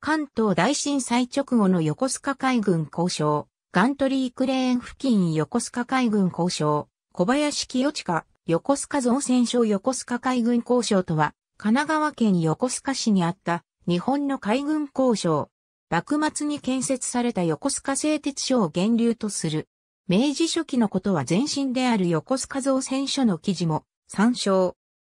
関東大震災直後の横須賀海軍交渉、ガントリークレーン付近横須賀海軍交渉、小林清親、横須賀造船所横須賀海軍交渉とは、神奈川県横須賀市にあった日本の海軍交渉。幕末に建設された横須賀製鉄所を源流とする。明治初期のことは前身である横須賀造船所の記事も参照。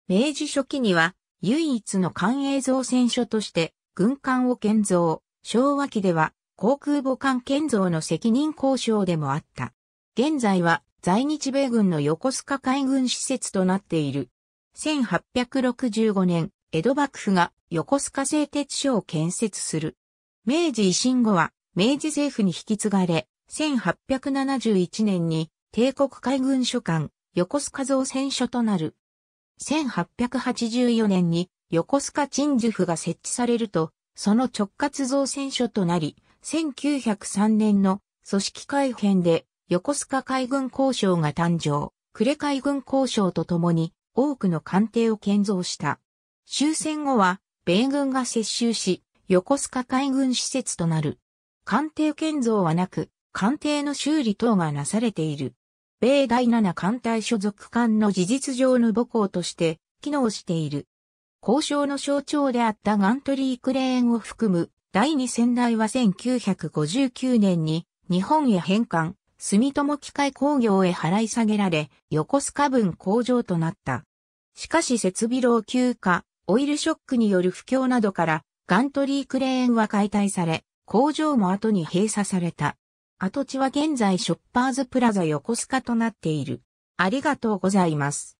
明治初期には唯一の官営造船所として軍艦を建造、昭和期では航空母艦建造の責任交渉でもあった。現在は在日米軍の横須賀海軍施設となっている。1865年、江戸幕府が横須賀製鉄所を建設する。明治維新後は明治政府に引き継がれ、1871年に帝国海軍所管横須賀造船所となる。1884年に横須賀鎮守府が設置されると、その直轄造船所となり、1903年の組織改編で横須賀海軍交渉が誕生、呉海軍交渉とともに多くの艦艇を建造した。終戦後は、米軍が接収し、横須賀海軍施設となる。艦艇建造はなく、艦艇の修理等がなされている。米第7艦隊所属艦の事実上の母校として、機能している。交渉の象徴であったガントリークレーンを含む第二仙台は1959年に日本へ返還、住友機械工業へ払い下げられ、横須賀分工場となった。しかし設備老朽化、オイルショックによる不況などから、ガントリークレーンは解体され、工場も後に閉鎖された。跡地は現在ショッパーズプラザ横須賀となっている。ありがとうございます。